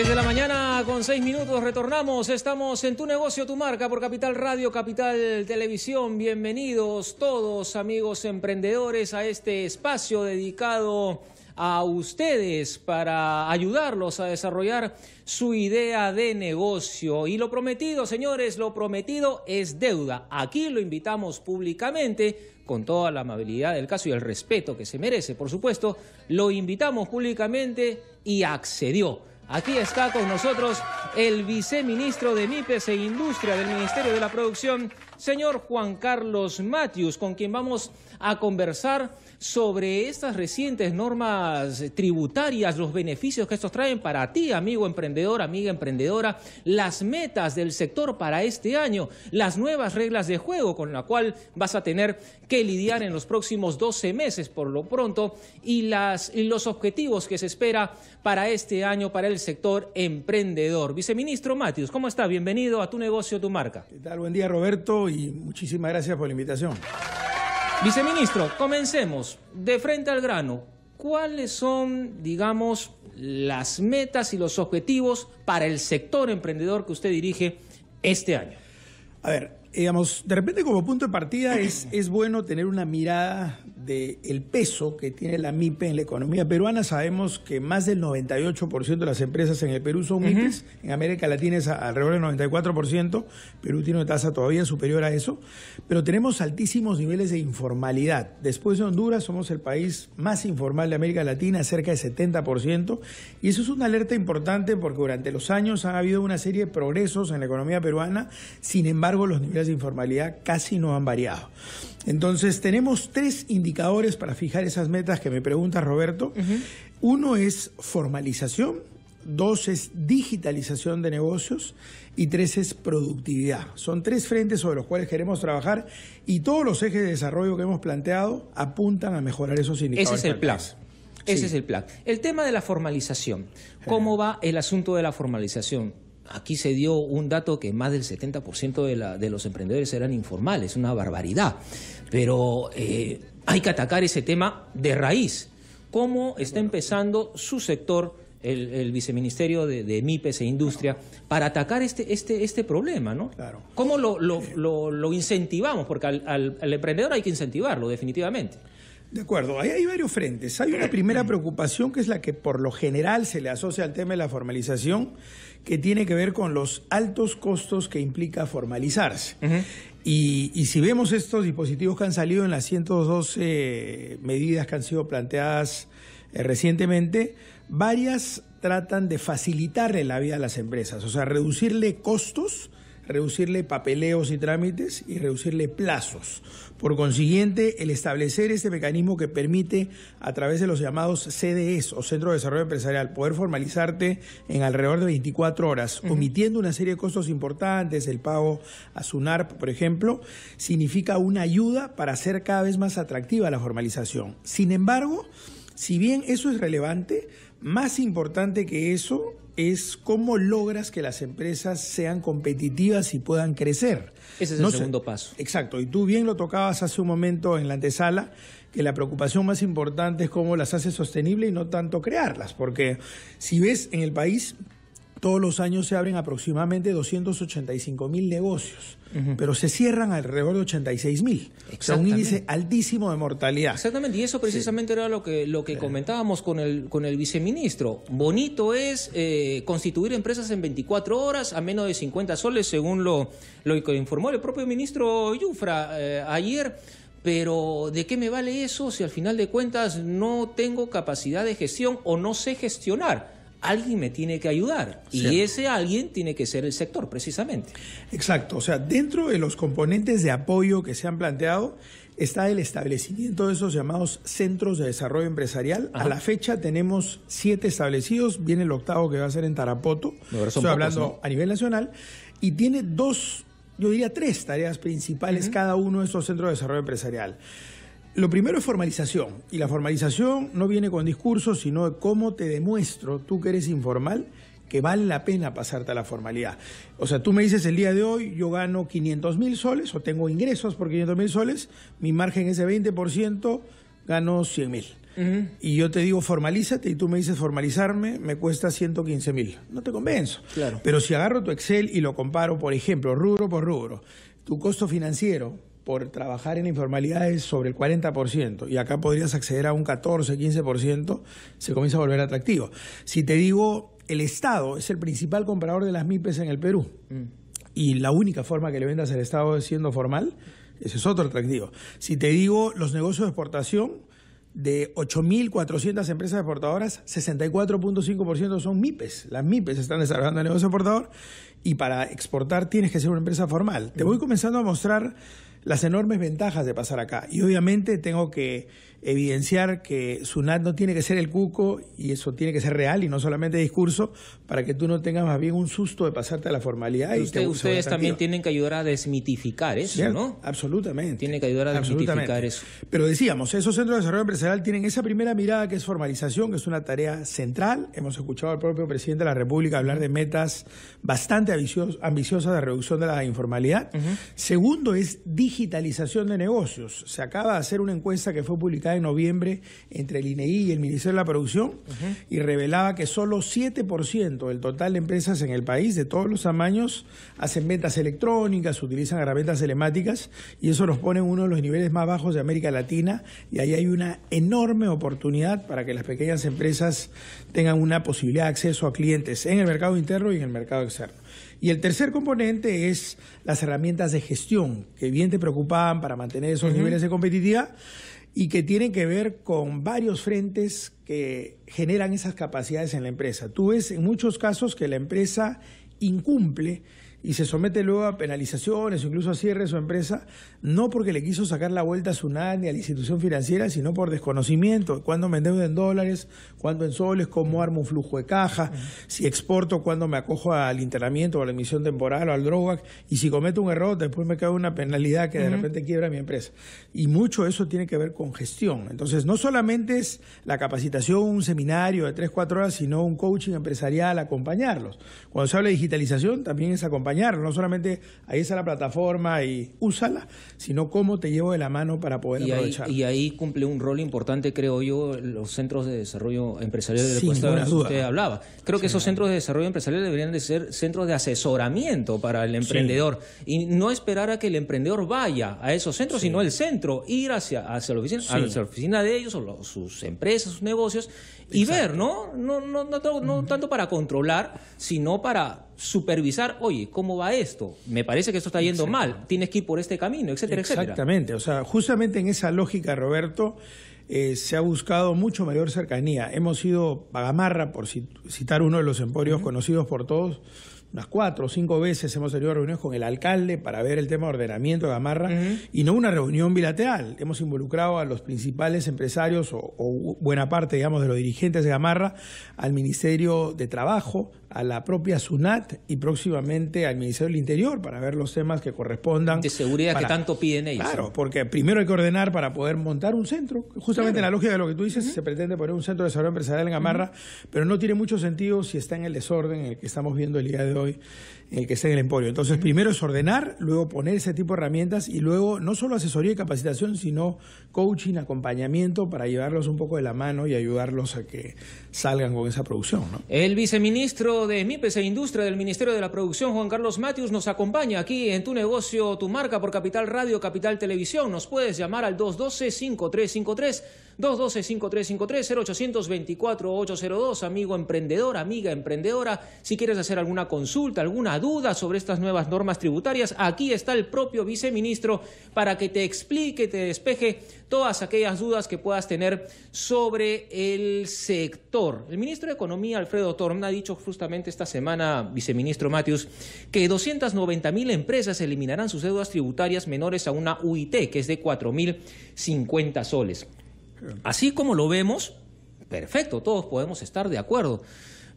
10 de la mañana con seis minutos retornamos. Estamos en Tu Negocio, Tu Marca por Capital Radio, Capital Televisión. Bienvenidos todos amigos emprendedores a este espacio dedicado a ustedes para ayudarlos a desarrollar su idea de negocio. Y lo prometido, señores, lo prometido es deuda. Aquí lo invitamos públicamente con toda la amabilidad del caso y el respeto que se merece, por supuesto, lo invitamos públicamente y accedió. Aquí está con nosotros el viceministro de MIPES e Industria del Ministerio de la Producción, señor Juan Carlos Matius, con quien vamos a conversar sobre estas recientes normas tributarias, los beneficios que estos traen para ti, amigo emprendedor, amiga emprendedora, las metas del sector para este año, las nuevas reglas de juego con la cual vas a tener que lidiar en los próximos 12 meses por lo pronto y, los objetivos que se espera para este año para el sector emprendedor. Viceministro Matius, ¿cómo está? Bienvenido a Tu Negocio, Tu Marca. ¿Qué tal? Buen día, Roberto, y muchísimas gracias por la invitación. Viceministro, comencemos de frente al grano. ¿Cuáles son, digamos, las metas y los objetivos para el sector emprendedor que usted dirige este año? A ver, eh, digamos, de repente como punto de partida es, es bueno tener una mirada del peso que tiene la MIPE en la economía peruana. Sabemos que más del 98% de las empresas en el Perú son MIPES, en América Latina es alrededor del 94%, Perú tiene una tasa todavía superior a eso, pero tenemos altísimos niveles de informalidad. Después de Honduras somos el país más informal de América Latina, cerca del 70%, y eso es una alerta importante porque durante los años ha habido una serie de progresos en la economía peruana, sin embargo los niveles de informalidad casi no han variado. Entonces, tenemos tres indicadores para fijar esas metas que me pregunta Roberto. Uno es formalización, dos es digitalización de negocios y tres es productividad. Son tres frentes sobre los cuales queremos trabajar y todos los ejes de desarrollo que hemos planteado apuntan a mejorar esos indicadores. Ese es el plan. Ese es el plan. El tema de la formalización. ¿Cómo eh. va el asunto de la formalización? Aquí se dio un dato que más del 70% de, los emprendedores eran informales, una barbaridad. Pero eh, hay que atacar ese tema de raíz. ¿Cómo está empezando su sector, el, viceministerio de, MIPES e Industria, para atacar este, este, este problema? ¿no? Claro. ¿Cómo lo, incentivamos? Porque al emprendedor hay que incentivarlo, definitivamente. De acuerdo, ahí hay varios frentes. Hay una primera preocupación que es la que por lo general se le asocia al tema de la formalización, que tiene que ver con los altos costos que implica formalizarse. y, si vemos estos dispositivos que han salido en las 112 eh, medidas que han sido planteadas eh, recientemente, varias tratan de facilitarle la vida a las empresas, o sea, reducirle costos reducirle papeleos y trámites y reducirle plazos. Por consiguiente, el establecer este mecanismo que permite a través de los llamados CDEs o Centro de Desarrollo Empresarial poder formalizarte en alrededor de 24 horas, omitiendo una serie de costos importantes, el pago a SUNARP, por ejemplo, significa una ayuda para hacer cada vez más atractiva la formalización. Sin embargo, si bien eso es relevante, más importante que eso es cómo logras que las empresas sean competitivas y puedan crecer. Ese es el segundo paso. Exacto, y tú bien lo tocabas hace un momento en la antesala, que la preocupación más importante es cómo las haces sostenible y no tanto crearlas, porque si ves en el país todos los años se abren aproximadamente 285 mil negocios, pero se cierran alrededor de 86 mil. O sea, un índice altísimo de mortalidad. Exactamente, y eso precisamente era lo que, lo que comentábamos con el, con el viceministro. Bonito es eh, constituir empresas en 24 horas a menos de 50 soles, según lo, lo informó el propio ministro Yufra eh, ayer. Pero ¿de qué me vale eso si al final de cuentas no tengo capacidad de gestión o no sé gestionar? alguien me tiene que ayudar y ese alguien tiene que ser el sector, precisamente. Exacto, o sea, dentro de los componentes de apoyo que se han planteado está el establecimiento de esos llamados centros de desarrollo empresarial. A la fecha tenemos siete establecidos, viene el octavo que va a ser en Tarapoto, estoy hablando a nivel nacional, y tiene dos, yo diría tres tareas principales cada uno de esos centros de desarrollo empresarial. Lo primero es formalización, y la formalización no viene con discursos, sino de cómo te demuestro, tú que eres informal, que vale la pena pasarte a la formalidad. O sea, tú me dices el día de hoy yo gano 500 mil soles o tengo ingresos por 500 mil soles, mi margen es de 20%, gano 100 mil. Y yo te digo formalízate y tú me dices formalizarme me cuesta 115 mil. No te convenzo. Pero si agarro tu Excel y lo comparo, por ejemplo, rubro por rubro, tu costo financiero, por trabajar en informalidades sobre el 40% y acá podrías acceder a un 14, 15%, se comienza a volver atractivo. Si te digo, el Estado es el principal comprador de las MIPES en el Perú mm. y la única forma que le vendas al Estado es siendo formal, ese es otro atractivo. Si te digo los negocios de exportación, de 8.400 empresas exportadoras, 64.5% son MIPES. Las MIPES están desarrollando el negocio exportador y para exportar tienes que ser una empresa formal. Te mm. voy comenzando a mostrar las enormes ventajas de pasar acá. Y obviamente tengo que evidenciar que SUNAT no tiene que ser el cuco y eso tiene que ser real y no solamente discurso para que tú no tengas más bien un susto de pasarte a la formalidad. Y ustedes también tienen que ayudar a desmitificar eso, ¿no? Absolutamente. Tienen que ayudar a desmitificar eso. Pero decíamos, esos centros de desarrollo empresarial tienen esa primera mirada que es formalización, que es una tarea central. Hemos escuchado al propio presidente de la República hablar de metas bastante ambiciosas de reducción de la informalidad. Segundo es digitalización de negocios. Se acaba de hacer una encuesta que fue publicada de noviembre entre el INEI e y el Ministerio de la Producción y revelaba que solo 7% del total de empresas en el país de todos los tamaños hacen ventas electrónicas, utilizan herramientas telemáticas y eso nos pone en uno de los niveles más bajos de América Latina y ahí hay una enorme oportunidad para que las pequeñas empresas tengan una posibilidad de acceso a clientes en el mercado interno y en el mercado externo. Y el tercer componente es las herramientas de gestión, que bien te preocupaban para mantener esos niveles de competitividad y que tienen que ver con varios frentes que generan esas capacidades en la empresa. Tú ves en muchos casos que la empresa incumple y se somete luego a penalizaciones o incluso a cierre de su empresa, no porque le quiso sacar la vuelta a su nadie a la institución financiera, sino por desconocimiento. Cuándo me endeudo en dólares, cuándo en soles, cómo armo un flujo de caja, si exporto, cuándo me acojo al internamiento o a la emisión temporal o al droga, y si cometo un error, después me cae una penalidad que de repente quiebra mi empresa. Y mucho eso tiene que ver con gestión. Entonces, no solamente es la capacitación, un seminario de 3, 4 horas, sino un coaching empresarial, acompañarlos. Cuando se habla de digitalización, también es acompañarlos. No solamente ahí está la plataforma y úsala, sino cómo te llevo de la mano para poder y y ahí cumple un rol importante, creo yo, los centros de desarrollo empresarial de los que usted hablaba. Creo que esos centros de desarrollo empresarial deberían de ser centros de asesoramiento para el emprendedor y no esperar a que el emprendedor vaya a esos centros, sino el centro, ir hacia, la oficina, la oficina de ellos o sus empresas, sus negocios y ver, ¿no? No, no, tanto para controlar, sino para supervisar, oye, ¿cómo va esto? Me parece que esto está yendo mal, tienes que ir por este camino, etcétera, etcétera. Exactamente, o sea, justamente en esa lógica, Roberto, eh, se ha buscado mucho mayor cercanía. Hemos a Pagamarra, por citar uno de los emporios conocidos por todos, unas cuatro o cinco veces hemos tenido reuniones con el alcalde para ver el tema de ordenamiento de Gamarra y no una reunión bilateral. Hemos involucrado a los principales empresarios o, buena parte, digamos, de los dirigentes de Gamarra, al Ministerio de Trabajo, a la propia SUNAT y próximamente al Ministerio del Interior para ver los temas que correspondan. De seguridad que tanto piden ellos. Claro, porque primero hay que ordenar para poder montar un centro. Justamente en la lógica de lo que tú dices, se pretende poner un centro de desarrollo empresarial en Gamarra, pero no tiene mucho sentido si está en el desorden en el que estamos viendo el día de hoy herói Eh, que está en el emporio. Entonces, primero es ordenar, luego poner ese tipo de herramientas y luego no solo asesoría y capacitación, sino coaching, acompañamiento para llevarlos un poco de la mano y ayudarlos a que salgan con esa producción. El viceministro de MIPES e Industria del Ministerio de la Producción, Juan Carlos Matius, nos acompaña aquí en Tu Negocio, Tu Marca por Capital Radio, Capital Televisión. Nos puedes llamar al 212-5353, 212-5353, 0824-802, amigo emprendedor, amiga emprendedora. Si quieres hacer alguna consulta, alguna dudas sobre estas nuevas normas tributarias, aquí está el propio viceministro para que te explique, te despeje todas aquellas dudas que puedas tener sobre el sector. El ministro de Economía, Alfredo Torn ha dicho justamente esta semana, viceministro Matius, que 290 mil empresas eliminarán sus deudas tributarias menores a una UIT, que es de 4.050 soles. Así como lo vemos, perfecto, todos podemos estar de acuerdo.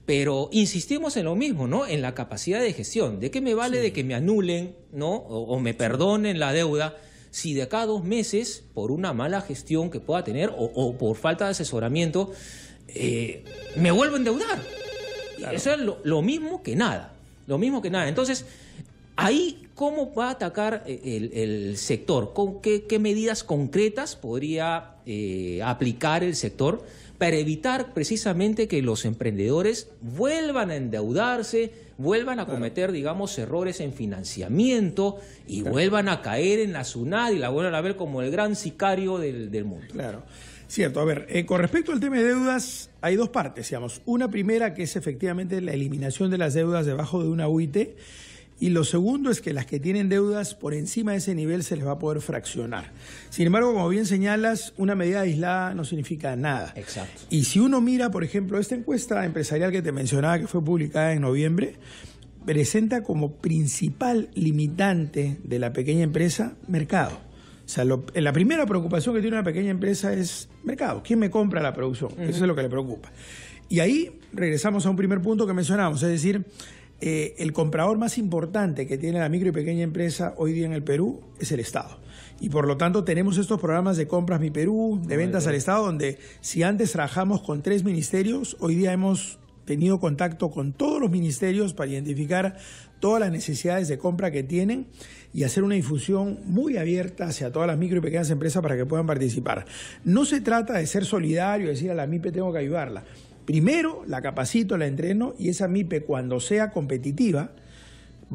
Pero insistimos en lo mismo, ¿no? En la capacidad de gestión. ¿De qué me vale de que me anulen, O, me perdonen la deuda si de acá dos meses, por una mala gestión que pueda tener o, por falta de asesoramiento, eh, me vuelvo a endeudar? Eso es lo, mismo que nada. Lo mismo que nada. Entonces, Ahí, ¿cómo va a atacar eh, el, sector? ¿Con qué, medidas concretas podría eh, aplicar el sector para evitar precisamente que los emprendedores vuelvan a endeudarse, vuelvan a cometer, digamos, errores en financiamiento y vuelvan a caer en la SUNAD y la vuelvan a ver como el gran sicario del, mundo. Claro. Cierto, a ver, eh, con respecto al tema de deudas, hay dos partes, digamos. Una primera que es efectivamente la eliminación de las deudas debajo de una UIT y lo segundo es que las que tienen deudas por encima de ese nivel se les va a poder fraccionar. Sin embargo, como bien señalas, una medida aislada no significa nada. Exacto. Y si uno mira, por ejemplo, esta encuesta empresarial que te mencionaba que fue publicada en noviembre, presenta como principal limitante de la pequeña empresa mercado. O sea, eh, la primera preocupación que tiene una pequeña empresa es mercado. ¿Quién me compra la producción? Eso es lo que le preocupa. Y ahí regresamos a un primer punto que mencionábamos, es decir, eh, el comprador más importante que tiene la micro y pequeña empresa hoy día en el Perú es el Estado. Y por lo tanto tenemos estos programas de compras Mi Perú, de ah, ventas al Estado, donde si antes trabajamos con tres ministerios, hoy día hemos tenido contacto con todos los ministerios para identificar todas las necesidades de compra que tienen y hacer una difusión muy abierta hacia todas las micro y pequeñas empresas para que puedan participar. No se trata de ser solidario, decir a la MIPE tengo que ayudarla Primero la capacito, la entreno y esa MIPE cuando sea competitiva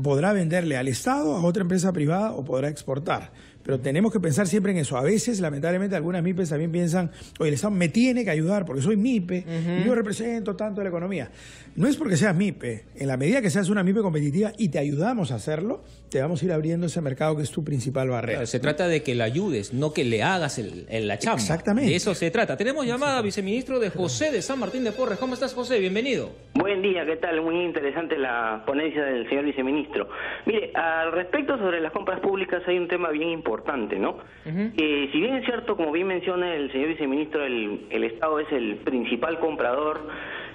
podrá venderle al Estado, a otra empresa privada o podrá exportar. Pero tenemos que pensar siempre en eso. A veces, lamentablemente, algunas MIPES también piensan, oye, el Estado me tiene que ayudar porque soy MIPE y yo represento tanto la economía. No es porque seas MIPE. En la medida que seas una MIPE competitiva y te ayudamos a hacerlo, te vamos a ir abriendo ese mercado que es tu principal barrera. se trata de que le ayudes, no que le hagas el, la chamba. Exactamente. De eso se trata. Tenemos llamada, viceministro de José de San Martín de Porres. ¿Cómo estás, José? Bienvenido. Buen día, ¿qué tal? Muy interesante la ponencia del señor viceministro. Mire, al respecto sobre las compras públicas hay un tema bien importante ¿no? Eh, si bien es cierto, como bien menciona el señor viceministro, el, Estado es el principal comprador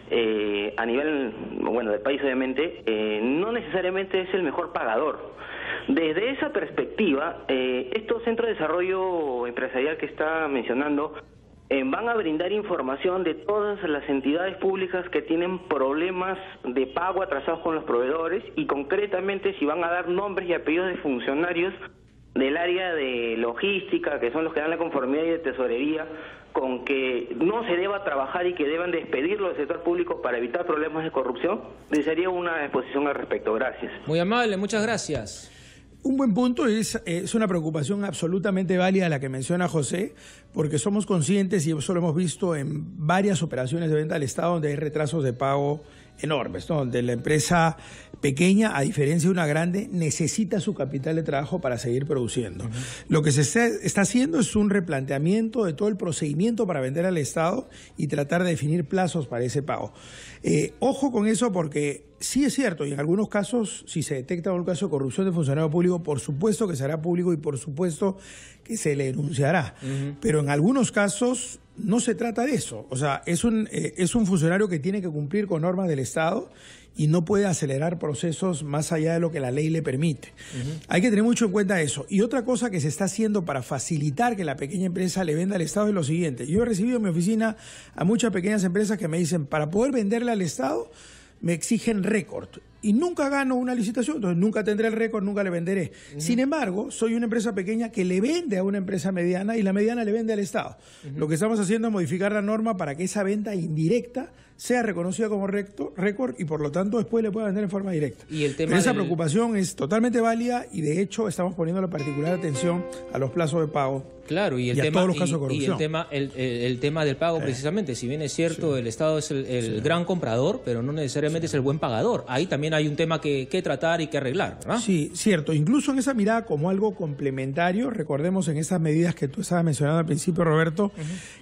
eh, a nivel, bueno, del país obviamente, eh, no necesariamente es el mejor pagador. Desde esa perspectiva, estos centros de desarrollo empresarial que está mencionando van a brindar información de todas las entidades públicas que tienen problemas de pago atrasados con los proveedores y concretamente si van a dar nombres y apellidos de funcionarios del área de logística, que son los que dan la conformidad y de tesorería, con que no se deba trabajar y que deban despedirlo del sector público para evitar problemas de corrupción? Desearía una exposición al respecto. Gracias. Muy amable, muchas gracias. Un buen punto es, eh, es una preocupación absolutamente válida la que menciona José, porque somos conscientes y eso lo hemos visto en varias operaciones de venta del Estado donde hay retrasos de pago enormes, donde la empresa pequeña, a diferencia de una grande, necesita su capital de trabajo para seguir produciendo. Lo que se está, haciendo es un replanteamiento de todo el procedimiento para vender al Estado y tratar de definir plazos para ese pago. Eh, ojo con eso porque sí es cierto, y en algunos casos, si se detecta un caso de corrupción de funcionario público, por supuesto que será público y por supuesto que se le denunciará. Pero en algunos casos no se trata de eso. O sea, es un, eh, es un funcionario que tiene que cumplir con normas del Estado y no puede acelerar procesos más allá de lo que la ley le permite. Hay que tener mucho en cuenta eso. Y otra cosa que se está haciendo para facilitar que la pequeña empresa le venda al Estado es lo siguiente. Yo he recibido en mi oficina a muchas pequeñas empresas que me dicen, para poder venderle al Estado, me exigen récord. Y nunca gano una licitación, entonces nunca tendré el récord, nunca le venderé. Sin embargo, soy una empresa pequeña que le vende a una empresa mediana y la mediana le vende al Estado. Lo que estamos haciendo es modificar la norma para que esa venta indirecta sea reconocida como récord y por lo tanto después le pueda vender en forma directa. esa preocupación es totalmente válida y de hecho estamos poniendo la particular atención a los plazos de pago Claro, y el tema, el tema, el, tema del pago, eh, precisamente. Si bien es cierto, el Estado es el, gran comprador, pero no necesariamente es el buen pagador. Ahí también hay un tema que, tratar y que arreglar, ¿verdad? Sí, cierto. Incluso en esa mirada como algo complementario, recordemos en esas medidas que tú estabas mencionando al principio, Roberto,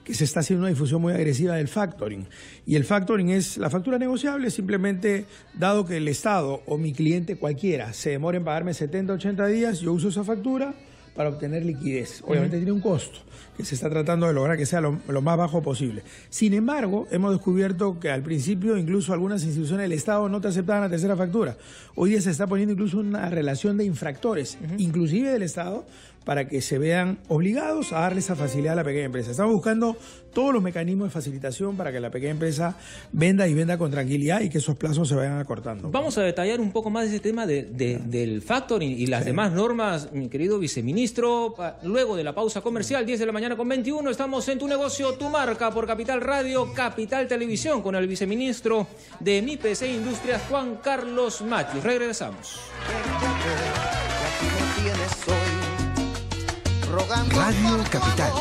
que se está haciendo una difusión muy agresiva del factoring. Y el factoring es la factura negociable, simplemente dado que el Estado o mi cliente cualquiera se demora en pagarme 70, 80 días, yo uso esa factura para obtener liquidez. Obviamente tiene un costo que se está tratando de lograr que sea lo, más bajo posible. Sin embargo, hemos descubierto que al principio incluso algunas instituciones del Estado no te aceptaban la tercera factura. Hoy día se está poniendo incluso una relación de infractores, inclusive del Estado, para que se vean obligados a darle esa facilidad a la pequeña empresa. Estamos buscando todos los mecanismos de facilitación para que la pequeña empresa venda y venda con tranquilidad y que esos plazos se vayan acortando. Vamos a detallar un poco más ese tema del factor y las demás normas, mi querido viceministro. Luego de la pausa comercial, 10 de la mañana con 21, estamos en tu negocio, tu marca, por Capital Radio, Capital Televisión, con el viceministro de MIPC Industrias, Juan Carlos Matius. Regresamos. Radio Capital.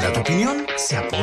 La tu opinión se apoya.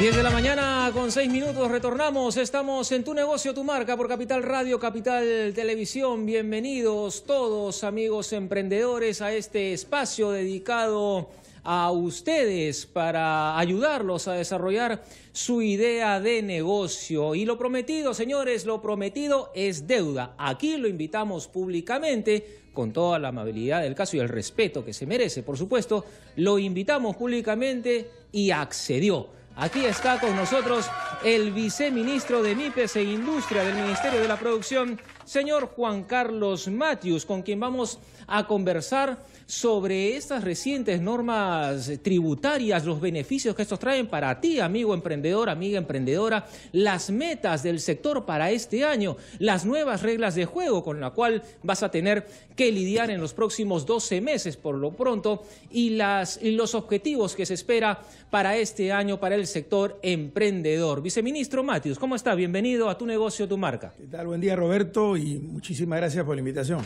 Diez de la mañana con seis minutos, retornamos, estamos en Tu Negocio, Tu Marca por Capital Radio, Capital Televisión. Bienvenidos todos amigos emprendedores a este espacio dedicado a ustedes para ayudarlos a desarrollar su idea de negocio. Y lo prometido, señores, lo prometido es deuda. Aquí lo invitamos públicamente con toda la amabilidad del caso y el respeto que se merece, por supuesto, lo invitamos públicamente y accedió. Aquí está con nosotros el viceministro de MIPES e Industria del Ministerio de la Producción, señor Juan Carlos Matius, con quien vamos a conversar sobre estas recientes normas tributarias, los beneficios que estos traen para ti, amigo emprendedor, amiga emprendedora, las metas del sector para este año, las nuevas reglas de juego con la cual vas a tener que lidiar en los próximos 12 meses por lo pronto y, las, y los objetivos que se espera para este año para el sector emprendedor. Viceministro Matius, ¿cómo está? Bienvenido a tu negocio, tu marca. ¿Qué tal? Buen día, Roberto, y muchísimas gracias por la invitación.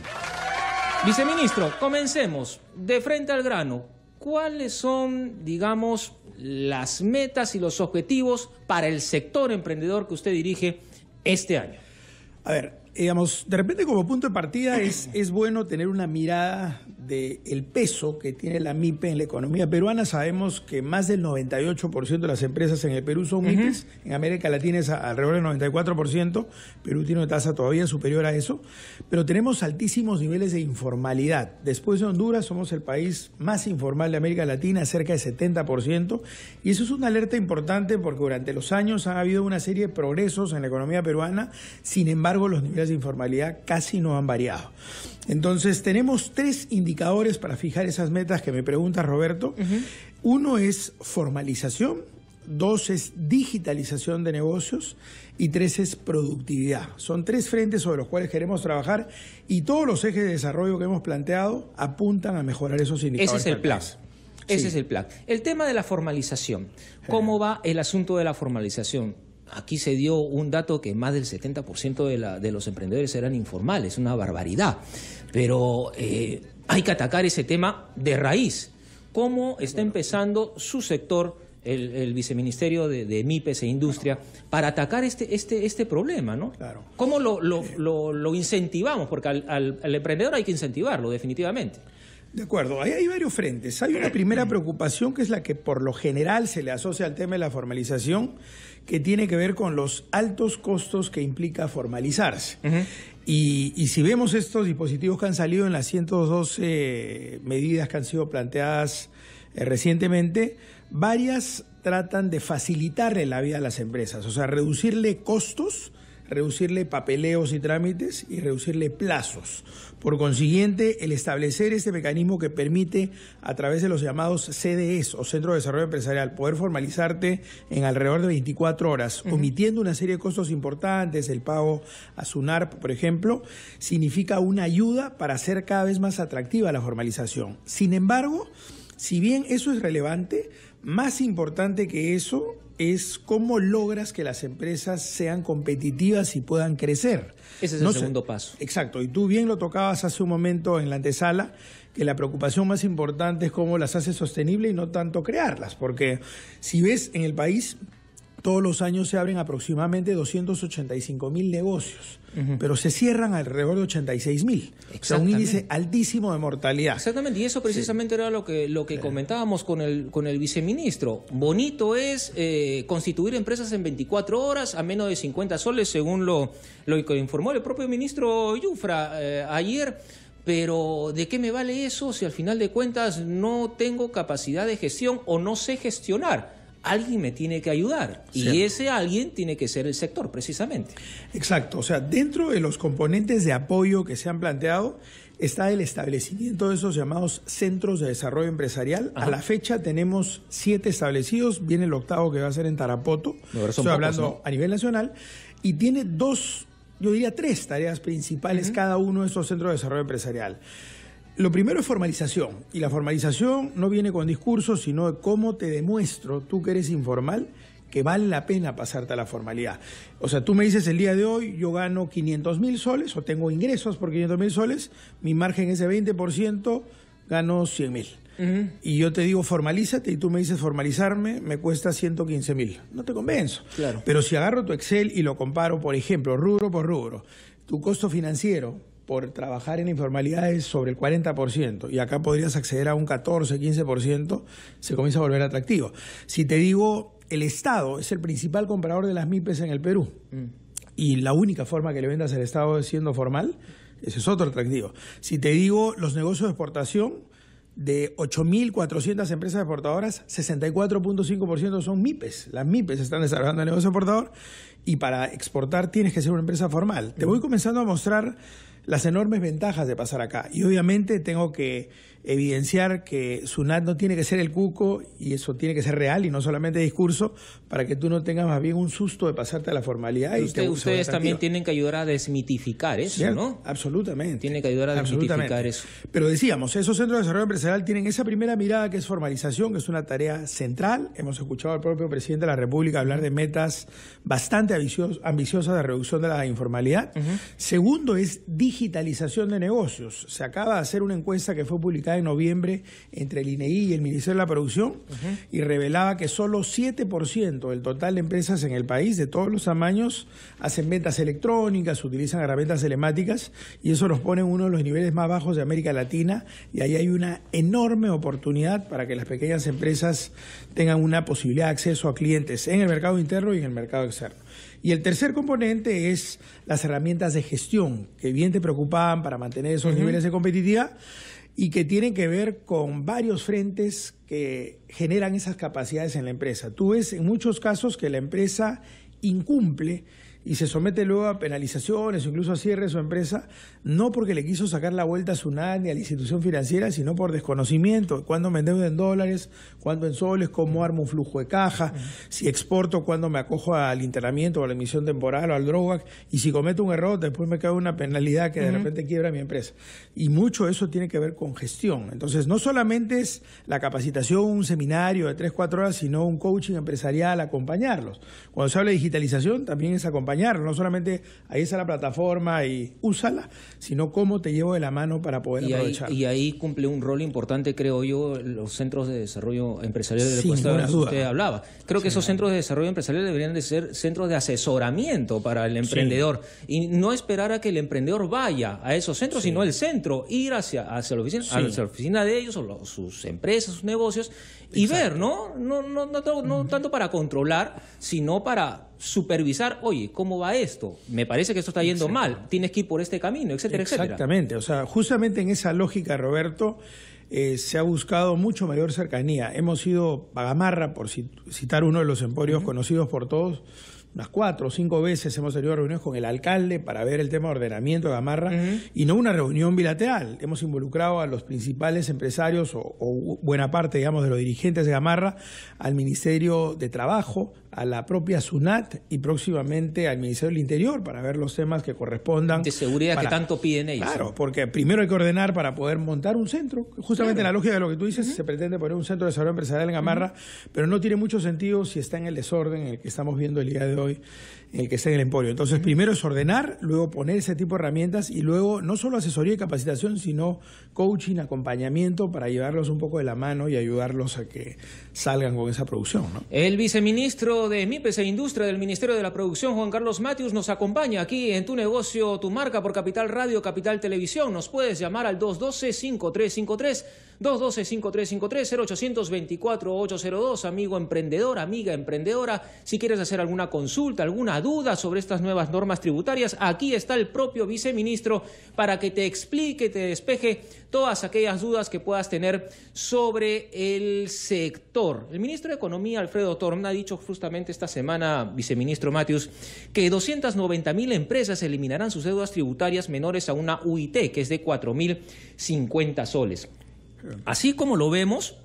Viceministro, comencemos de frente al grano. ¿Cuáles son, digamos, las metas y los objetivos para el sector emprendedor que usted dirige este año? A ver, digamos, de repente como punto de partida es, es bueno tener una mirada del peso que tiene la MIPE en la economía peruana. Sabemos que más del 98% de las empresas en el Perú son En América Latina es alrededor del 94%. Perú tiene una tasa todavía superior a eso. Pero tenemos altísimos niveles de informalidad. Después de Honduras somos el país más informal de América Latina, cerca del 70%. Y eso es una alerta importante porque durante los años ha habido una serie de progresos en la economía peruana. Sin embargo, los niveles de informalidad casi no han variado. Entonces tenemos tres indicadores para fijar esas metas que me pregunta Roberto. Uno es formalización, dos es digitalización de negocios y tres es productividad. Son tres frentes sobre los cuales queremos trabajar y todos los ejes de desarrollo que hemos planteado apuntan a mejorar esos indicadores. Ese es el plan. Ese es el plan. El tema de la formalización. ¿Cómo eh. va el asunto de la formalización? Aquí se dio un dato que más del 70% de, los emprendedores eran informales, una barbaridad. Pero eh, hay que atacar ese tema de raíz. ¿Cómo está empezando su sector, el, viceministerio de, MIPES e Industria, para atacar este, este, este problema? ¿no? ¿Cómo lo, lo, lo, incentivamos? Porque al, al emprendedor hay que incentivarlo, definitivamente. De acuerdo, ahí hay varios frentes. Hay una primera preocupación que es la que por lo general se le asocia al tema de la formalización, que tiene que ver con los altos costos que implica formalizarse. y, si vemos estos dispositivos que han salido en las 112 medidas que han sido planteadas eh, recientemente, varias tratan de facilitarle la vida a las empresas, o sea, reducirle costos reducirle papeleos y trámites y reducirle plazos. Por consiguiente, el establecer este mecanismo que permite a través de los llamados CDEs o Centro de Desarrollo Empresarial poder formalizarte en alrededor de 24 horas, omitiendo una serie de costos importantes, el pago a SUNARP, por ejemplo, significa una ayuda para hacer cada vez más atractiva la formalización. Sin embargo, si bien eso es relevante, más importante que eso es cómo logras que las empresas sean competitivas y puedan crecer. Ese es el segundo paso. Exacto, y tú bien lo tocabas hace un momento en la antesala, que la preocupación más importante es cómo las haces sostenible y no tanto crearlas, porque si ves en el país todos los años se abren aproximadamente 285 mil negocios, pero se cierran alrededor de 86 mil. O sea, un índice altísimo de mortalidad. Exactamente, y eso precisamente era lo que, lo que eh. comentábamos con el, con el viceministro. Bonito es eh, constituir empresas en 24 horas a menos de 50 soles, según lo, lo que informó el propio ministro Yufra eh, ayer pero ¿de qué me vale eso si al final de cuentas no tengo capacidad de gestión o no sé gestionar? alguien me tiene que ayudar. Y ese alguien tiene que ser el sector, precisamente. Exacto. O sea, dentro de los componentes de apoyo que se han planteado está el establecimiento de esos llamados centros de desarrollo empresarial. A la fecha tenemos siete establecidos. Viene el octavo que va a ser en Tarapoto. Estoy hablando a nivel nacional. Y tiene dos, yo diría tres tareas principales cada uno de esos centros de desarrollo empresarial. Lo primero es formalización, y la formalización no viene con discursos, sino de cómo te demuestro, tú que eres informal, que vale la pena pasarte a la formalidad. O sea, tú me dices el día de hoy yo gano 500 mil soles o tengo ingresos por 500 mil soles, mi margen es de 20%, gano 100 mil. Y yo te digo formalízate y tú me dices formalizarme me cuesta 115 mil. No te convenzo. Pero si agarro tu Excel y lo comparo, por ejemplo, rubro por rubro, tu costo financiero, por trabajar en informalidades sobre el 40% y acá podrías acceder a un 14, 15%, se comienza a volver atractivo. Si te digo, el Estado es el principal comprador de las MIPES en el Perú mm. y la única forma que le vendas al Estado es siendo formal, ese es otro atractivo. Si te digo los negocios de exportación, de 8.400 empresas exportadoras, 64.5% son MIPES. Las MIPES están desarrollando el negocio exportador y para exportar tienes que ser una empresa formal. Te mm. voy comenzando a mostrar las enormes ventajas de pasar acá. Y obviamente tengo que evidenciar que SUNAT no tiene que ser el cuco y eso tiene que ser real y no solamente discurso para que tú no tengas más bien un susto de pasarte a la formalidad. Y ustedes también tienen que ayudar a desmitificar eso, ¿no? Absolutamente. Tienen que ayudar a desmitificar eso. Pero decíamos, esos centros de desarrollo empresarial tienen esa primera mirada que es formalización, que es una tarea central. Hemos escuchado al propio presidente de la República hablar de metas bastante ambiciosas de reducción de la informalidad. Segundo es digitalización de negocios. Se acaba de hacer una encuesta que fue publicada en noviembre entre el INEI e y el Ministerio de la Producción y revelaba que solo 7% del total de empresas en el país de todos los tamaños hacen ventas electrónicas, utilizan herramientas telemáticas y eso nos pone en uno de los niveles más bajos de América Latina y ahí hay una enorme oportunidad para que las pequeñas empresas tengan una posibilidad de acceso a clientes en el mercado interno y en el mercado externo. Y el tercer componente es las herramientas de gestión, que bien te preocupaban para mantener esos niveles de competitividad y que tienen que ver con varios frentes que generan esas capacidades en la empresa. Tú ves en muchos casos que la empresa incumple y se somete luego a penalizaciones o incluso a cierre su empresa, no porque le quiso sacar la vuelta a su ni a la institución financiera, sino por desconocimiento. Cuándo me endeudo en dólares, cuándo en soles, cómo armo un flujo de caja, si exporto, cuándo me acojo al internamiento o a la emisión temporal o al droga, y si cometo un error, después me cae una penalidad que de repente quiebra mi empresa. Y mucho eso tiene que ver con gestión. Entonces, no solamente es la capacitación, un seminario de 3, 4 horas, sino un coaching empresarial, acompañarlos. Cuando se habla de digitalización, también es acompañar no solamente ahí está la plataforma y úsala, sino cómo te llevo de la mano para poder y aprovechar. Ahí, y ahí cumple un rol importante, creo yo, los centros de desarrollo empresarial de los que usted hablaba. Creo que esos centros de desarrollo empresarial deberían de ser centros de asesoramiento para el emprendedor y no esperar a que el emprendedor vaya a esos centros, sino el centro, ir hacia, la oficina, de ellos o sus empresas, sus negocios y ver, No, no, no, no tanto para controlar, sino para supervisar, oye, ¿cómo va esto? Me parece que esto está yendo mal, tienes que ir por este camino, etcétera, etcétera. Exactamente, o sea, justamente en esa lógica, Roberto, eh, se ha buscado mucho mayor cercanía. Hemos ido, a Gamarra, por citar uno de los emporios conocidos por todos, unas cuatro o cinco veces hemos tenido reuniones con el alcalde para ver el tema de ordenamiento de Gamarra y no una reunión bilateral. Hemos involucrado a los principales empresarios o, buena parte, digamos, de los dirigentes de Gamarra, al Ministerio de Trabajo, a la propia SUNAT y próximamente al Ministerio del Interior para ver los temas que correspondan. De seguridad que tanto piden ellos. Claro, porque primero hay que ordenar para poder montar un centro. Justamente en la lógica de lo que tú dices, se pretende poner un centro de desarrollo empresarial en Gamarra, pero no tiene mucho sentido si está en el desorden en el que estamos viendo el día de hoy Niterói Eh, que sea en el emporio. Entonces, primero es ordenar, luego poner ese tipo de herramientas y luego no solo asesoría y capacitación, sino coaching, acompañamiento para llevarlos un poco de la mano y ayudarlos a que salgan con esa producción. ¿no? El viceministro de MIPES e Industria del Ministerio de la Producción, Juan Carlos Matius, nos acompaña aquí en Tu Negocio, Tu Marca por Capital Radio, Capital Televisión. Nos puedes llamar al 212-5353, 212-5353, 0824-802, amigo emprendedor, amiga emprendedora. Si quieres hacer alguna consulta, alguna dudas sobre estas nuevas normas tributarias, aquí está el propio viceministro para que te explique, te despeje todas aquellas dudas que puedas tener sobre el sector. El ministro de Economía, Alfredo Torna, ha dicho justamente esta semana, viceministro Matius, que 290 mil empresas eliminarán sus deudas tributarias menores a una UIT, que es de 4.050 soles. Así como lo vemos,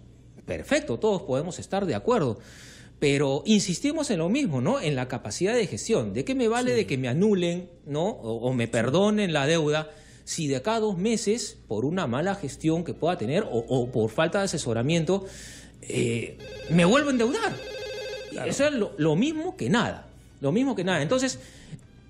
perfecto, todos podemos estar de acuerdo. Pero insistimos en lo mismo, ¿no? En la capacidad de gestión. ¿De qué me vale de que me anulen, ¿no? O, me perdonen la deuda si de acá dos meses, por una mala gestión que pueda tener o, por falta de asesoramiento, eh, me vuelvo a endeudar. Eso es lo, mismo que nada. Lo mismo que nada. Entonces,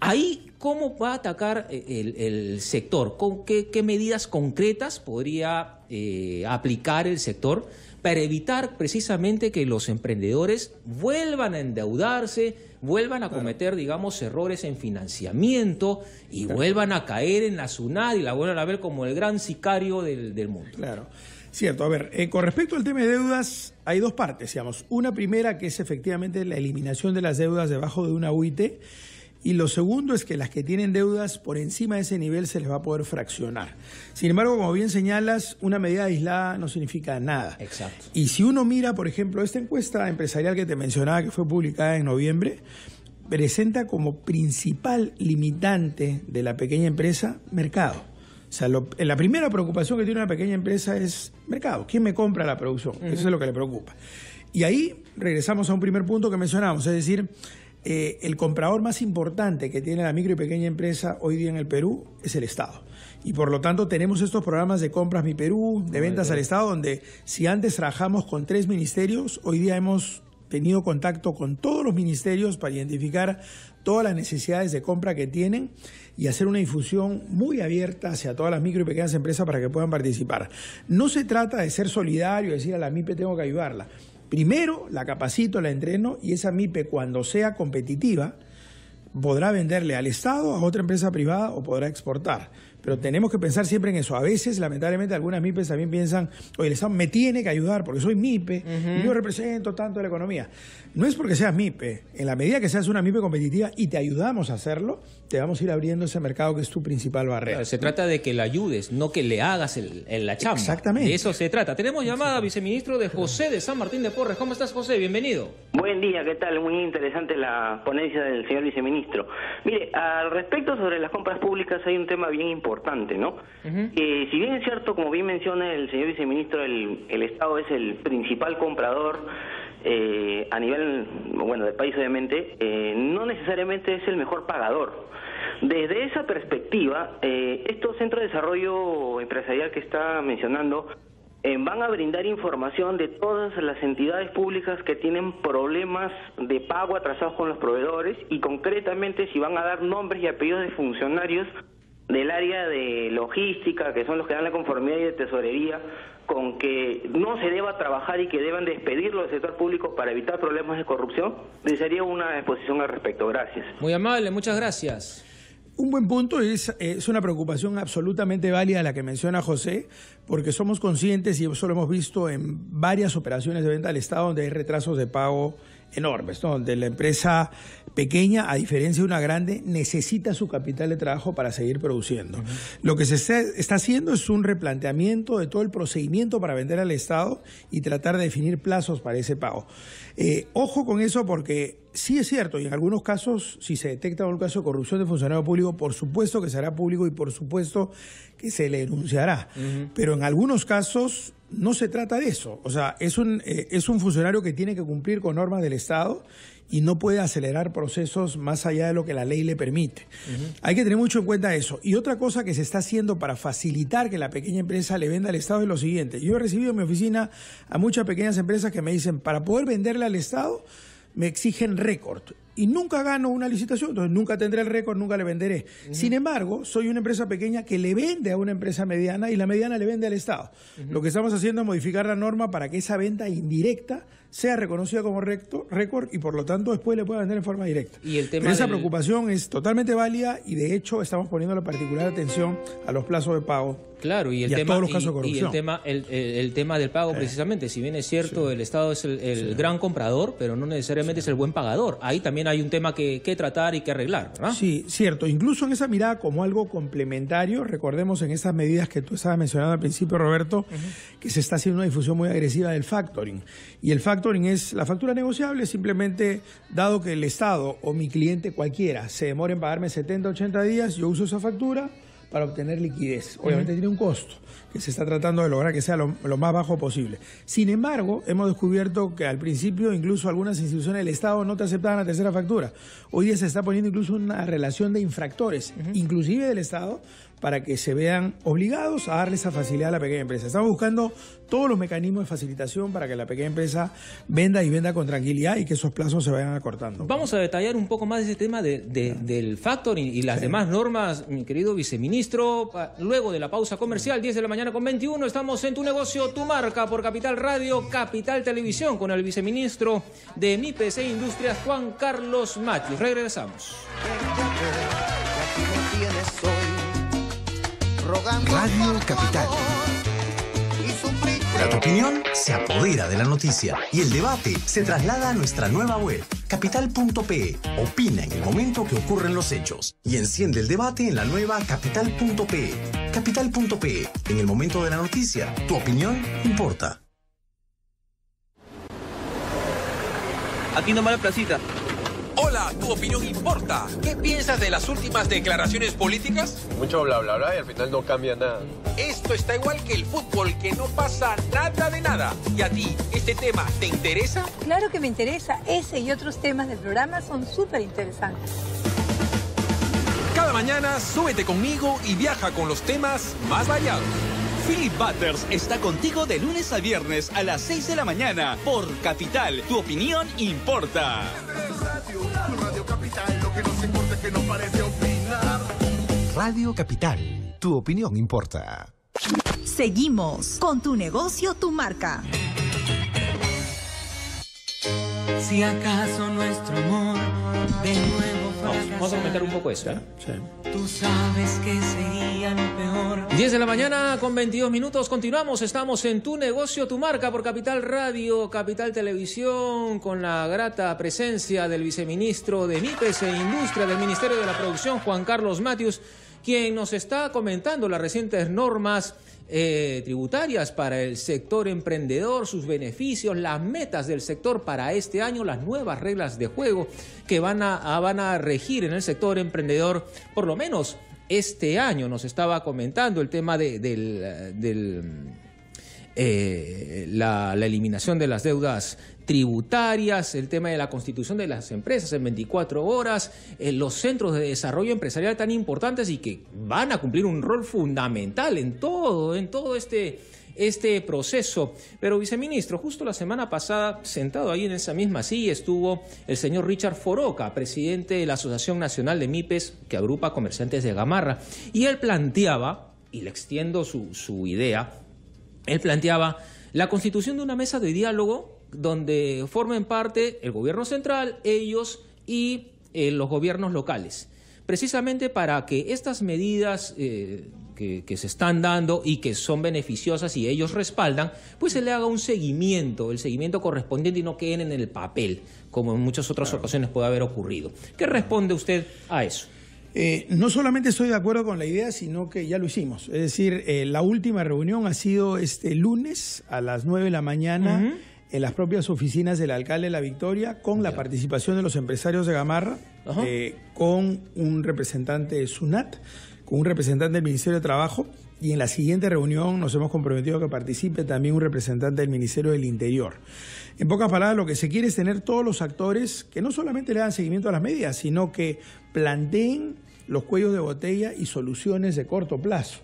ahí, ¿cómo va a atacar eh, el, sector? ¿Con qué, medidas concretas podría eh, aplicar el sector? para evitar precisamente que los emprendedores vuelvan a endeudarse, vuelvan a cometer, digamos, errores en financiamiento y vuelvan a caer en la SUNAD y la vuelvan a ver como el gran sicario del, mundo. Claro. Cierto, a ver, eh, con respecto al tema de deudas, hay dos partes, digamos. Una primera que es efectivamente la eliminación de las deudas debajo de una UIT y lo segundo es que las que tienen deudas por encima de ese nivel se les va a poder fraccionar. Sin embargo, como bien señalas, una medida aislada no significa nada. Exacto. Y si uno mira, por ejemplo, esta encuesta empresarial que te mencionaba que fue publicada en noviembre, presenta como principal limitante de la pequeña empresa mercado. O sea, eh, la primera preocupación que tiene una pequeña empresa es mercado. ¿Quién me compra la producción? Eso es lo que le preocupa. Y ahí regresamos a un primer punto que mencionamos, es decir, eh, el comprador más importante que tiene la micro y pequeña empresa hoy día en el Perú es el Estado. Y por lo tanto tenemos estos programas de compras Mi Perú, de ventas al Estado, donde si antes trabajamos con tres ministerios, hoy día hemos tenido contacto con todos los ministerios para identificar todas las necesidades de compra que tienen y hacer una difusión muy abierta hacia todas las micro y pequeñas empresas para que puedan participar. No se trata de ser solidario, y decir a la MIPE tengo que ayudarla. Primero la capacito, la entreno y esa MIPE cuando sea competitiva podrá venderle al Estado, a otra empresa privada o podrá exportar. Pero tenemos que pensar siempre en eso. A veces, lamentablemente, algunas MIPES también piensan, oye, el Estado me tiene que ayudar porque soy MIPE y yo represento tanto la economía. No es porque seas MIPE. En la medida que seas una MIPE competitiva y te ayudamos a hacerlo, te vamos a ir abriendo ese mercado que es tu principal barrera. se trata de que le ayudes, no que le hagas el, el, la chamba. Exactamente. De eso se trata. Tenemos llamada, viceministro de José de San Martín de Porres. ¿Cómo estás, José? Bienvenido. Buen día, ¿qué tal? Muy interesante la ponencia del señor viceministro. Mire, al respecto sobre las compras públicas hay un tema bien importante, ¿no? Eh, si bien es cierto, como bien menciona el señor viceministro, el, el Estado es el principal comprador eh, a nivel, bueno, del país obviamente, eh, no necesariamente es el mejor pagador. Desde esa perspectiva, eh, estos centros de desarrollo empresarial que está mencionando van a brindar información de todas las entidades públicas que tienen problemas de pago atrasados con los proveedores y concretamente si van a dar nombres y apellidos de funcionarios del área de logística, que son los que dan la conformidad y de tesorería, con que no se deba trabajar y que deban despedirlo del sector público para evitar problemas de corrupción? Desearía una exposición al respecto. Gracias. Muy amable, muchas gracias. Un buen punto es, eh, es una preocupación absolutamente válida la que menciona José, porque somos conscientes y eso lo hemos visto en varias operaciones de venta al Estado donde hay retrasos de pago enormes, Donde la empresa pequeña, a diferencia de una grande, necesita su capital de trabajo para seguir produciendo. Lo que se está, haciendo es un replanteamiento de todo el procedimiento para vender al Estado y tratar de definir plazos para ese pago. Eh, ojo con eso porque sí es cierto, y en algunos casos, si se detecta un caso de corrupción de funcionario público, por supuesto que será público y por supuesto que se le denunciará. Pero en algunos casos no se trata de eso. O sea, es un, eh, es un funcionario que tiene que cumplir con normas del Estado y no puede acelerar procesos más allá de lo que la ley le permite. Hay que tener mucho en cuenta eso. Y otra cosa que se está haciendo para facilitar que la pequeña empresa le venda al Estado es lo siguiente. Yo he recibido en mi oficina a muchas pequeñas empresas que me dicen, para poder venderle al Estado, me exigen récord y nunca gano una licitación, entonces nunca tendré el récord, nunca le venderé. Sin embargo, soy una empresa pequeña que le vende a una empresa mediana y la mediana le vende al Estado. Lo que estamos haciendo es modificar la norma para que esa venta indirecta sea reconocida como récord y por lo tanto después le pueda vender en forma directa. Y el tema esa preocupación es totalmente válida y de hecho estamos poniendo la particular atención a los plazos de pago. Claro, y el tema, todos los casos de Y el tema, el, el, tema del pago, eh, precisamente, si bien es cierto, el Estado es el, gran comprador, pero no necesariamente es el buen pagador. Ahí también hay un tema que, tratar y que arreglar, ¿verdad? Sí, cierto. Incluso en esa mirada como algo complementario, recordemos en esas medidas que tú estabas mencionando al principio, Roberto, que se está haciendo una difusión muy agresiva del factoring. Y el factoring es la factura negociable, simplemente dado que el Estado o mi cliente cualquiera se demora en pagarme 70, 80 días, yo uso esa factura para obtener liquidez. Obviamente tiene un costo que se está tratando de lograr que sea lo, más bajo posible. Sin embargo, hemos descubierto que al principio incluso algunas instituciones del Estado no te aceptaban la tercera factura. Hoy día se está poniendo incluso una relación de infractores, inclusive del Estado, para que se vean obligados a darle esa facilidad a la pequeña empresa. Estamos buscando todos los mecanismos de facilitación para que la pequeña empresa venda y venda con tranquilidad y que esos plazos se vayan acortando. Vamos a detallar un poco más ese tema del factor y las demás normas, mi querido viceministro. Luego de la pausa comercial, 10 mm. de la mañana con 21, estamos en Tu Negocio, Tu Marca, por Capital Radio, Capital Televisión, con el viceministro de MIPC e Industrias, Juan Carlos Matius. Regresamos. Radio Capital. La tu opinión se apodera de la noticia y el debate se traslada a nuestra nueva web, capital.pe. Opina en el momento que ocurren los hechos y enciende el debate en la nueva capital.pe. Capital.pe, en el momento de la noticia, tu opinión importa. Aquí nomás la placita. Hola, tu opinión importa. ¿Qué piensas de las últimas declaraciones políticas? Mucho bla bla bla y al final no cambia nada. Esto está igual que el fútbol, que no pasa nada de nada. ¿Y a ti, este tema te interesa? Claro que me interesa. Ese y otros temas del programa son súper interesantes. Cada mañana súbete conmigo y viaja con los temas más variados. Philip Butters está contigo de lunes a viernes a las 6 de la mañana por Capital. Tu opinión importa radio, Capital, lo que nos se importa es que no parece opinar. Radio Capital, tu opinión importa. Seguimos con tu negocio, tu marca. Si acaso nuestro amor de nuevo Vamos, a comentar un poco eso. ¿eh? Tú sabes que sería peor. 10 de la mañana con 22 minutos. Continuamos. Estamos en Tu Negocio, Tu Marca por Capital Radio, Capital Televisión, con la grata presencia del viceministro de MIPES e Industria del Ministerio de la Producción, Juan Carlos Matius, quien nos está comentando las recientes normas eh, tributarias para el sector emprendedor, sus beneficios, las metas del sector para este año, las nuevas reglas de juego que van a, van a regir en el sector emprendedor, por lo menos este año. Nos estaba comentando el tema de, del eh, la, eliminación de las deudas tributarias, el tema de la constitución de las empresas en 24 horas, eh, los centros de desarrollo empresarial tan importantes y que van a cumplir un rol fundamental en todo, este, este proceso. Pero, viceministro, justo la semana pasada, sentado ahí en esa misma silla, estuvo el señor Richard Foroca, presidente de la Asociación Nacional de MIPES, que agrupa comerciantes de Gamarra, y él planteaba, y le extiendo su idea, él planteaba la constitución de una mesa de diálogo donde formen parte el gobierno central, ellos y eh, los gobiernos locales, precisamente para que estas medidas eh, que, se están dando y que son beneficiosas y ellos respaldan, pues se le haga un seguimiento, el seguimiento correspondiente y no queden en el papel, como en muchas otras ocasiones puede haber ocurrido. ¿Qué responde usted a eso? Eh, no solamente estoy de acuerdo con la idea, sino que ya lo hicimos. Es decir, eh, la última reunión ha sido este lunes a las 9 de la mañana en las propias oficinas del alcalde de La Victoria con la participación de los empresarios de Gamarra, eh, con un representante de SUNAT un representante del Ministerio de Trabajo y en la siguiente reunión nos hemos comprometido a que participe también un representante del Ministerio del Interior. En pocas palabras, lo que se quiere es tener todos los actores que no solamente le dan seguimiento a las medidas, sino que planteen los cuellos de botella y soluciones de corto plazo.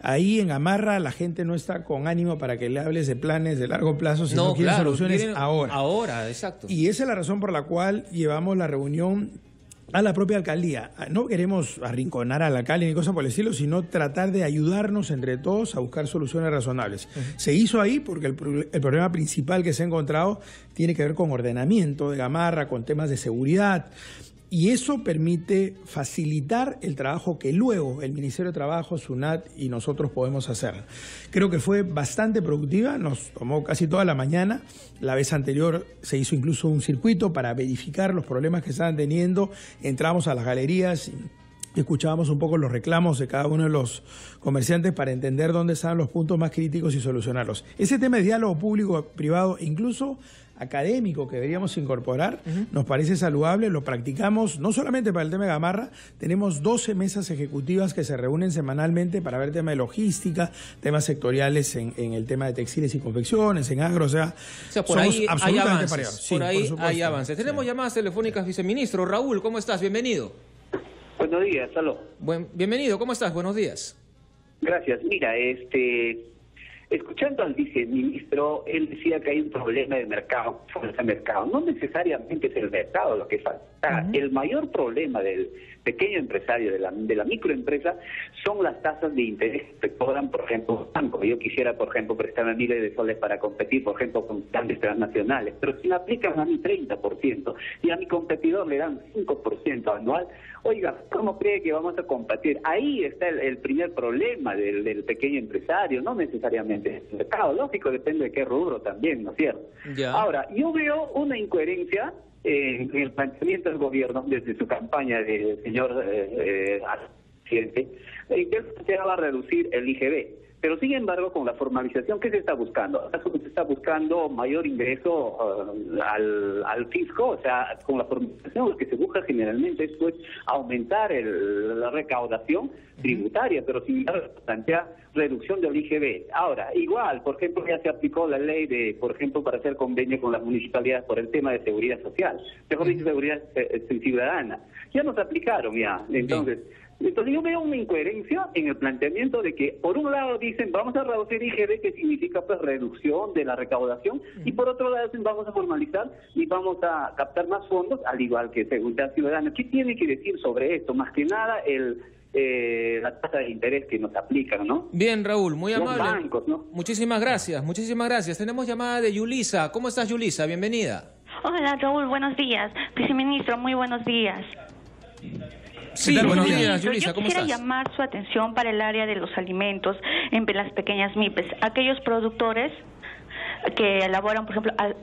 Ahí en Amarra la gente no está con ánimo para que le hables de planes de largo plazo, sino que quiere soluciones ahora. Ahora, exacto. Y esa es la razón por la cual llevamos la reunión a la propia alcaldía. Ah, no queremos arrinconar al alcalde ni cosa por el estilo, sino tratar de ayudarnos entre todos a buscar soluciones razonables. Se hizo ahí porque el, problema principal que se ha encontrado tiene que ver con ordenamiento de Gamarra, con temas de seguridad. Y eso permite facilitar el trabajo que luego el Ministerio de Trabajo, SUNAT y nosotros podemos hacer. Creo que fue bastante productiva, nos tomó casi toda la mañana. La vez anterior se hizo incluso un circuito para verificar los problemas que estaban teniendo. Entramos a las galerías, y escuchábamos un poco los reclamos de cada uno de los comerciantes para entender dónde estaban los puntos más críticos y solucionarlos. Ese tema de diálogo público-privado, incluso académico que deberíamos incorporar. Nos parece saludable, lo practicamos no solamente para el tema de Gamarra, tenemos 12 mesas ejecutivas que se reúnen semanalmente para ver temas de logística, temas sectoriales en, el tema de textiles y confecciones, en agro, o sea, por ahí hay avances, ahí hay avances. Tenemos llamadas telefónicas, viceministro. Raúl, ¿cómo estás? Bienvenido. Buenos días, salud. Buen, bienvenido, ¿cómo estás? Buenos días. Gracias. Mira, este, Escuchando al viceministro, él decía que hay un problema de mercado, fuerza mercado. No necesariamente es el mercado lo que falta. El mayor problema del pequeño empresario, de la, de la microempresa, son las tasas de interés que cobran, por ejemplo, los bancos. Yo quisiera, por ejemplo, prestarme miles de soles para competir, por ejemplo, con grandes transnacionales, pero si me aplican a mi 30% y a mi competidor le dan 5% anual, oiga, ¿cómo cree que vamos a competir? Ahí está el, primer problema del, pequeño empresario, no necesariamente ...claro, lógico, depende de qué rubro también, ¿no es cierto? Ahora, yo veo una incoherencia en el planteamiento del gobierno desde su campaña del señor eh, eh, presidente, eh, va a reducir el IGB. Pero sin embargo, con la formalización, ¿qué se está buscando? Se está buscando mayor ingreso eh, al, al, fisco, o sea, con la formalización lo que se busca generalmente es pues, aumentar la recaudación tributaria, pero sin plantea reducción del IGB. Ahora, igual, por ejemplo, ya se aplicó la ley de, por ejemplo, para hacer convenio con las municipalidades por el tema de seguridad social, mejor dicho, seguridad eh, eh, ciudadana. Ya nos aplicaron ya, entonces... Entonces yo veo una incoherencia en el planteamiento de que por un lado dicen vamos a reducir IGB, que significa pues reducción de la recaudación, y por otro lado dicen vamos a formalizar y vamos a captar más fondos, al igual que Seguridad Ciudadana. ¿Qué tiene que decir sobre esto? Más que nada el eh, la tasa de interés que nos aplican, ¿no? Bien, Raúl, muy amable. Muchísimas gracias, muchísimas gracias. Tenemos llamada de Yulisa. ¿Cómo estás, Yulisa? Bienvenida. Hola, Raúl, buenos días. Viceministro, muy buenos días. Sí, Yo quisiera llamar su atención para el área de los alimentos en las pequeñas MIPES. Aquellos productores que elaboran, por ejemplo, al,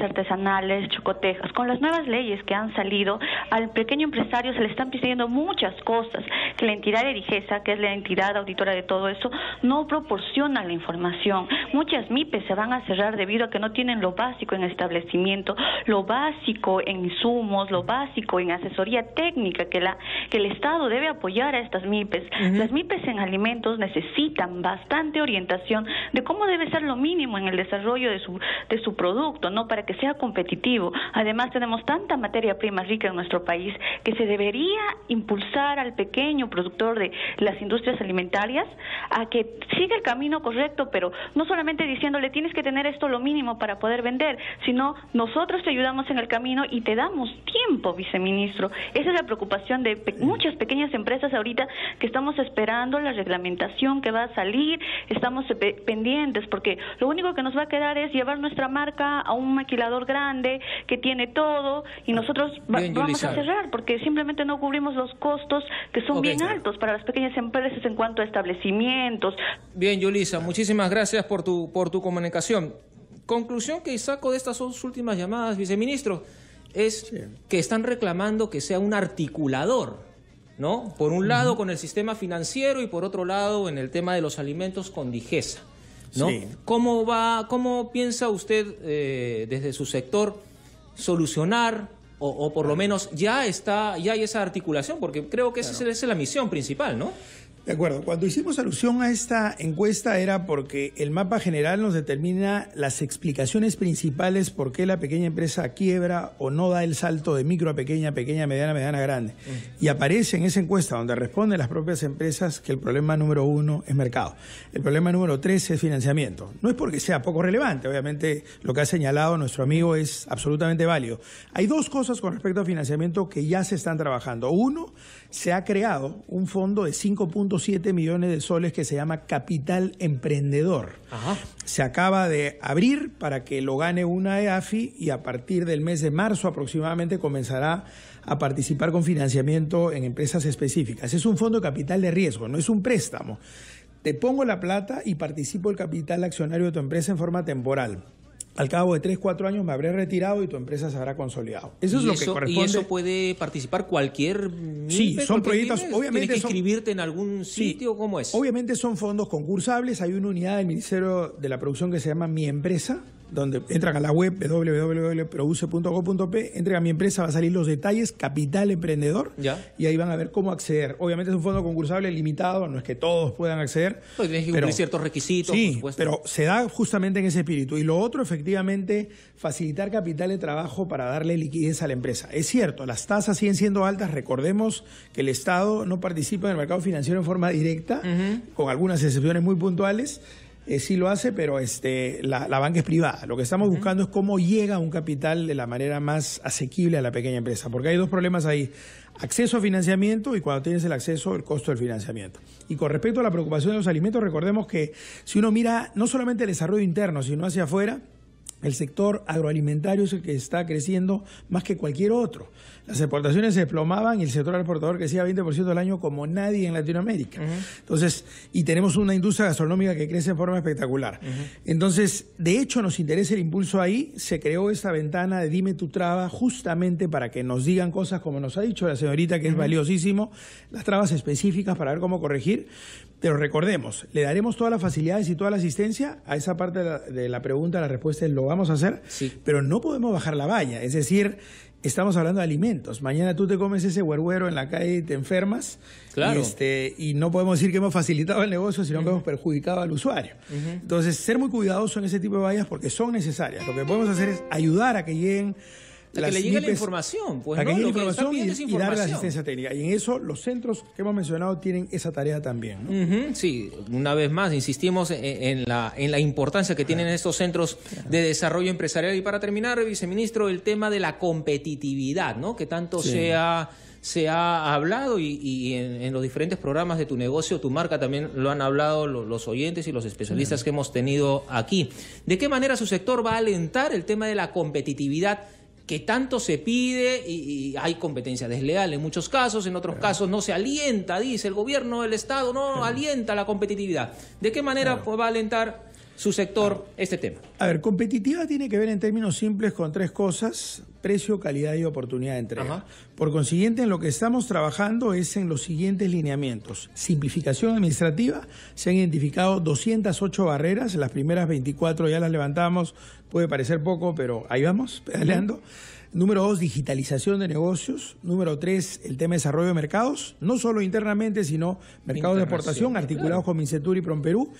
artesanales, chocotejas. Con las nuevas leyes que han salido, al pequeño empresario se le están pidiendo muchas cosas que la entidad de Digesa, que es la entidad auditora de todo eso, no proporciona la información. Muchas MIPES se van a cerrar debido a que no tienen lo básico en establecimiento, lo básico en insumos, lo básico en asesoría técnica que la el Estado debe apoyar a estas MIPES. Las MIPES en alimentos necesitan bastante orientación de cómo debe ser lo mínimo en el desarrollo de su, producto, ¿no? Para que sea competitivo. Además, tenemos tanta materia prima rica en nuestro país que se debería impulsar al pequeño productor de las industrias alimentarias a que siga el camino correcto, pero no solamente diciéndole tienes que tener esto lo mínimo para poder vender, sino nosotros te ayudamos en el camino y te damos tiempo, viceministro. Esa es la preocupación de muchas pequeñas empresas ahorita que estamos esperando la reglamentación que va a salir, estamos pendientes porque lo único que nos va a quedar es llevar nuestra marca a un maquilador grande que tiene todo y nosotros vamos a cerrar porque simplemente no cubrimos los costos que son bien altos para las pequeñas empresas en cuanto a establecimientos. Bien, Yulisa, muchísimas gracias por tu, por tu comunicación. Conclusión que saco de estas dos últimas llamadas, viceministro, es que están reclamando que sea un articulador, ¿no? Por un lado con el sistema financiero y por otro lado en el tema de los alimentos con Digesa. ¿no? ¿Cómo, va, ¿Cómo piensa usted eh, desde su sector solucionar o, por lo menos ya está ya hay esa articulación? Porque creo que esa es la misión principal, ¿no? De acuerdo, cuando hicimos alusión a esta encuesta era porque el mapa general nos determina las explicaciones principales por qué la pequeña empresa quiebra o no da el salto de micro a pequeña, pequeña, mediana, mediana, grande. Y aparece en esa encuesta donde responden las propias empresas que el problema número uno es mercado. El problema número tres es financiamiento. No es porque sea poco relevante, obviamente lo que ha señalado nuestro amigo es absolutamente válido. Hay dos cosas con respecto a financiamiento que ya se están trabajando. Uno, se ha creado un fondo de 5.7 millones de soles que se llama Capital Emprendedor. Se acaba de abrir para que lo gane una EAFI y a partir del mes de marzo aproximadamente comenzará a participar con financiamiento en empresas específicas. Es un fondo de capital de riesgo, no es un préstamo. Te pongo la plata y participo el capital accionario de tu empresa en forma temporal al cabo de 3, 4 años me habré retirado y tu empresa se habrá consolidado. Eso es lo que corresponde. Y eso puede participar cualquier... Sí, son proyectos, obviamente... ¿Tienes que inscribirte en algún sitio? como ¿Cómo es? Obviamente son fondos concursables. Hay una unidad del Ministerio de la Producción que se llama Mi Empresa, donde entran a la web www.produce.co.p, entran a mi empresa, va a salir los detalles, capital emprendedor, y ahí van a ver cómo acceder. Obviamente es un fondo concursable limitado, no es que todos puedan acceder. Pues que cumplir ciertos requisitos, por Pero se da justamente en ese espíritu. Y lo otro, efectivamente, facilitar capital de trabajo para darle liquidez a la empresa. Es cierto, las tasas siguen siendo altas. Recordemos que el Estado no participa en el mercado financiero en forma directa, con algunas excepciones muy puntuales eh, sí lo hace, pero este, la, banca es privada. Lo que estamos buscando es cómo llega un capital de la manera más asequible a la pequeña empresa, porque hay dos problemas ahí. Acceso a financiamiento y cuando tienes el acceso, el costo del financiamiento. Y con respecto a la preocupación de los alimentos, recordemos que si uno mira no solamente el desarrollo interno, sino hacia afuera, el sector agroalimentario es el que está creciendo más que cualquier otro. Las exportaciones se desplomaban y el sector exportador crecía 20% al año como nadie en Latinoamérica. Entonces, y tenemos una industria gastronómica que crece de forma espectacular. Entonces, de hecho, nos interesa el impulso ahí. Se creó esta ventana de Dime tu traba justamente para que nos digan cosas como nos ha dicho la señorita, que es valiosísimo, las trabas específicas para ver cómo corregir. Pero recordemos, ¿le daremos todas las facilidades y toda la asistencia? A esa parte de la, pregunta, la respuesta lo vamos a hacer, pero no podemos bajar la valla. Es decir, estamos hablando de alimentos. Mañana tú te comes ese huerguero en la calle y te enfermas. Claro. Este, y, no podemos decir que hemos facilitado el negocio, sino que hemos perjudicado al usuario. Entonces, ser muy cuidadoso en ese tipo de vallas porque son necesarias. Lo que podemos hacer es ayudar a que lleguen que le llegue la información, pues no, llegue la información, y, dar la asistencia técnica. Y en eso los centros que hemos mencionado tienen esa tarea también. sí, una vez más, insistimos en, la, en la importancia que tienen estos centros de desarrollo empresarial. Y para terminar, viceministro, el tema de la competitividad, ¿no? Que tanto se ha hablado y, en, los diferentes programas de tu negocio, tu marca, también lo han hablado los, oyentes y los especialistas que hemos tenido aquí. ¿De qué manera su sector va a alentar el tema de la competitividad que tanto se pide y, hay competencia desleal en muchos casos, en otros casos no se alienta, dice el gobierno, el Estado, no alienta la competitividad. ¿De qué manera va a alentar su sector este tema. A ver, competitiva tiene que ver en términos simples con tres cosas, precio, calidad y oportunidad de entrega. Por consiguiente, en lo que estamos trabajando es en los siguientes lineamientos. Simplificación administrativa, se han identificado 208 barreras, las primeras 24 ya las levantamos, puede parecer poco, pero ahí vamos, pedaleando. Número dos, digitalización de negocios. Número tres, el tema de desarrollo de mercados, no solo internamente, sino mercados de exportación, articulados con Mincetur y Promperú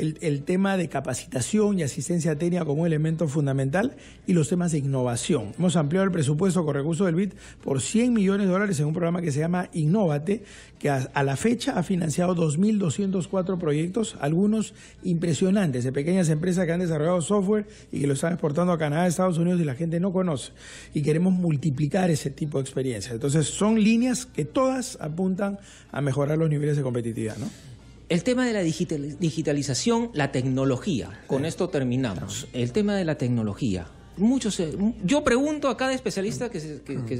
el, tema de capacitación y asistencia técnica como elemento fundamental y los temas de innovación. Hemos ampliado el presupuesto con recursos del BID por 100 millones de dólares en un programa que se llama Innovate, que a, la fecha ha financiado 2.204 proyectos, algunos impresionantes, de pequeñas empresas que han desarrollado software y que lo están exportando a Canadá, Estados Unidos y la gente no conoce. Y queremos multiplicar ese tipo de experiencias. Entonces son líneas que todas apuntan a mejorar los niveles de competitividad. ¿no? El tema de la digitalización, la tecnología, con esto terminamos. El tema de la tecnología. Muchos, eh, yo pregunto a cada especialista que,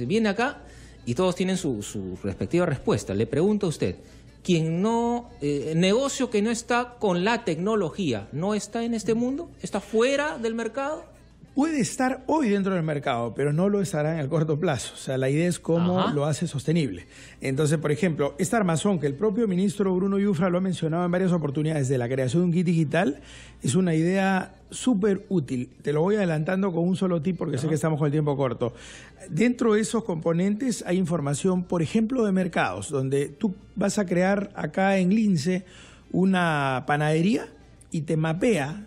viene acá y todos tienen su, respectiva respuesta. Le pregunto a usted, ¿quién no, eh, negocio que no está con la tecnología, ¿no está en este mundo? ¿Está fuera del mercado? puede estar hoy dentro del mercado, pero no lo estará en el corto plazo. O sea, la idea es cómo lo hace sostenible. Entonces, por ejemplo, esta armazón que el propio ministro Bruno Yufra lo ha mencionado en varias oportunidades de la creación de un kit digital, es una idea súper útil. Te lo voy adelantando con un solo tip porque sé que estamos con el tiempo corto. Dentro de esos componentes hay información, por ejemplo, de mercados, donde tú vas a crear acá en Lince una panadería y te mapea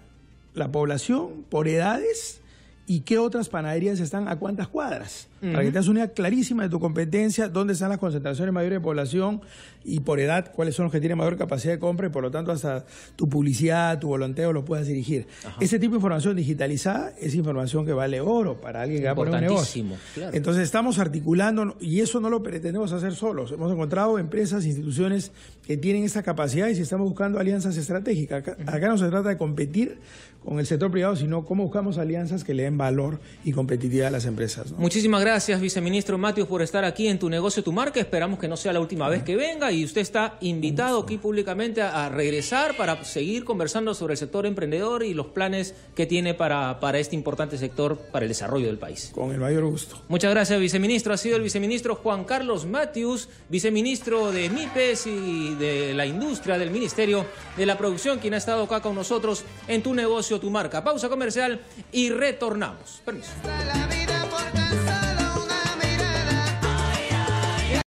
la población por edades ¿Y qué otras panaderías están a cuántas cuadras? para que te hagas una idea clarísima de tu competencia, dónde están las concentraciones mayores de población y por edad, cuáles son los que tienen mayor capacidad de compra y por lo tanto hasta tu publicidad, tu volanteo lo puedas dirigir. Ese tipo de información digitalizada es información que vale oro para alguien que va a poner un negocio. Entonces estamos articulando y eso no lo pretendemos hacer solos. Hemos encontrado empresas, instituciones que tienen esa capacidad y si estamos buscando alianzas estratégicas. Acá, no se trata de competir con el sector privado, sino cómo buscamos alianzas que le den valor y competitividad a las empresas. Muchísimas gracias. Gracias, viceministro Matius, por estar aquí en Tu Negocio, Tu Marca. Esperamos que no sea la última vez que venga y usted está invitado aquí públicamente a, regresar para seguir conversando sobre el sector emprendedor y los planes que tiene para, para este importante sector para el desarrollo del país. Con el mayor gusto. Muchas gracias, viceministro. Ha sido el viceministro Juan Carlos Matius, viceministro de MIPES y de la industria del Ministerio de la Producción, quien ha estado acá con nosotros en Tu Negocio, Tu Marca. Pausa comercial y retornamos. Permiso.